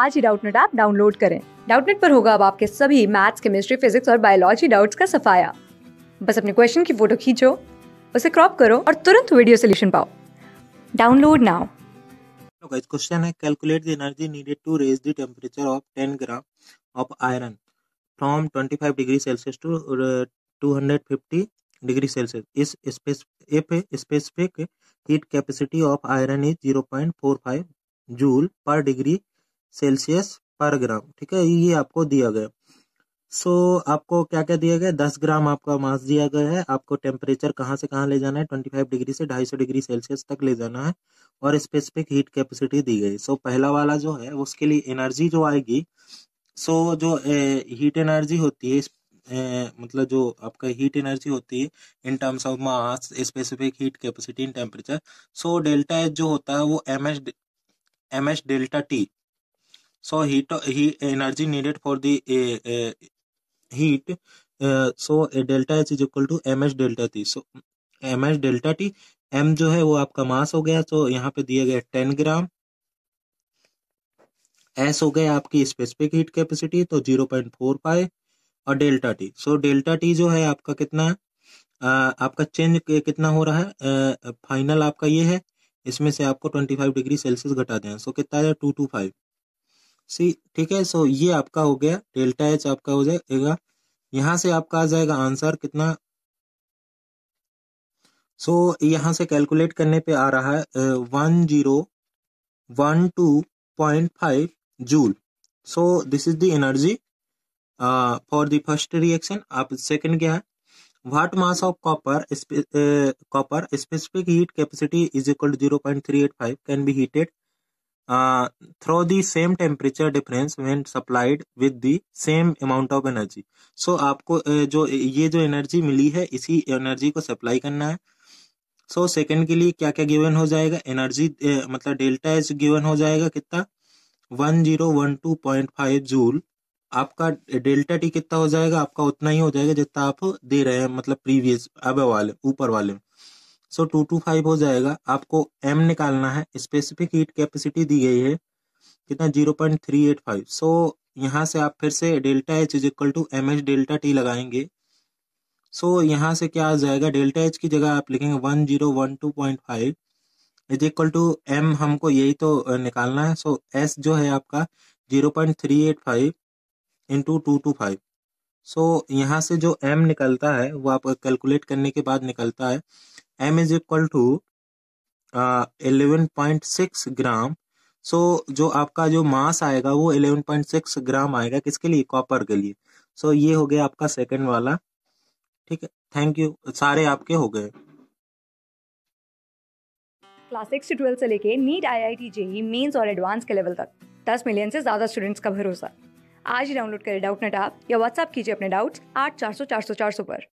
आज ही Doubtnet app download करें डाउटनेट पर होगा अब आपके सभी मैथ्स केमिस्ट्री फिजिक्स और बायोलॉजी डाउट्स का सफाया बस अपने क्वेश्चन की फोटो खींचो उसे क्रॉप करो और तुरंत वीडियो सोल्यूशन पाओ डाउनलोड नाउ गाइस क्वेश्चन है calculate the energy needed to raise the temperature of 10 gram of iron from 25 degree Celsius to 250 degree Celsius इस specific heat capacity of iron is 0.45 joule per degree Celsius per gram ठीक है ये आपको दिया गया सो so, आपको क्या क्या दिया गया दस ग्राम आपका मास दिया गया है आपको टेम्परेचर कहाँ से कहाँ ले जाना है ट्वेंटी फाइव डिग्री से ढाई सौ डिग्री सेल्सियस तक ले जाना है और स्पेसिफिक हीट कैपेसिटी दी गई सो so, पहला वाला जो है उसके लिए एनर्जी जो आएगी सो so, जो ए, हीट एनर्जी होती है ए, मतलब जो आपका हीट एनर्जी होती है in terms of mass specific heat capacity in temperature so delta H जो होता है वो M H M H delta T so heat he energy needed for the uh, heat so delta h is equal to m delta t so M H delta T M जो है वो आपका मास हो गया तो यहाँ पे दिया गया टेन ग्राम एस हो गया आपकी स्पेसिफिक हीट कैपेसिटी तो जीरो पॉइंट फोर फाइव और delta T so delta T जो है आपका कितना है आपका चेंज कितना हो रहा है फाइनल फाइनल आपका ये है इसमें से आपको ट्वेंटी फाइव डिग्री सेल्सियस घटा दें सो कितना है टू टू फाइव सी ठीक है सो ये आपका हो गया डेल्टा एच आपका हो जाएगा यहाँ से आपका आ जाएगा आंसर कितना सो so, यहाँ से कैलकुलेट करने पे आ रहा है one zero one two point five joule so this is the energy for the first reaction आप सेकंड क्या है what mass of copper copper specific heat capacity is equal to zero point three eight five can be heated through the same temperature difference when supplied with the same amount of energy so आपको uh, जो ये जो energy मिली है इसी energy को supply करना है सो so, second के लिए क्या क्या गिवन हो जाएगा एनर्जी uh, मतलब डेल्टा एच गिवन हो जाएगा कितना one zero one two point five joule आपका डेल्टा टी कितना हो जाएगा आपका उतना ही हो जाएगा जितना आप दे रहे हैं मतलब प्रीवियस अब वाले ऊपर वाले में सो टू टू फाइव हो जाएगा आपको एम निकालना है स्पेसिफिक हीट कैपेसिटी दी गई है कितना zero point three eight five so यहाँ से आप फिर से delta H is equal to M H delta T लगाएंगे सो so, यहाँ से क्या आ जाएगा डेल्टा एच की जगह आप लिखेंगे one zero one two point five is equal to M हमको यही तो निकालना है सो so, एस जो है आपका zero point three eight five into two two five so यहाँ से जो एम निकलता है वो आप कैलकुलेट करने के बाद निकलता है M is equal to eleven point six gram so जो आपका जो मास आएगा वो इलेवन पॉइंट सिक्स ग्राम आएगा किसके लिए कॉपर के लिए सो so, ये हो गया आपका सेकंड वाला ठीक है थैंक यू सारे आपके हो गए क्लास सिक्स से ट्वेल्थ से लेके NEET I I T JEE Mains और एडवांस के लेवल तक दस मिलियन से ज्यादा स्टूडेंट्स का भरोसा आज ही डाउनलोड करें डाउट नेट आप या व्हाट्सअप कीजिए अपने डाउट्स आठ चार सौ चार सौ चार सौ पर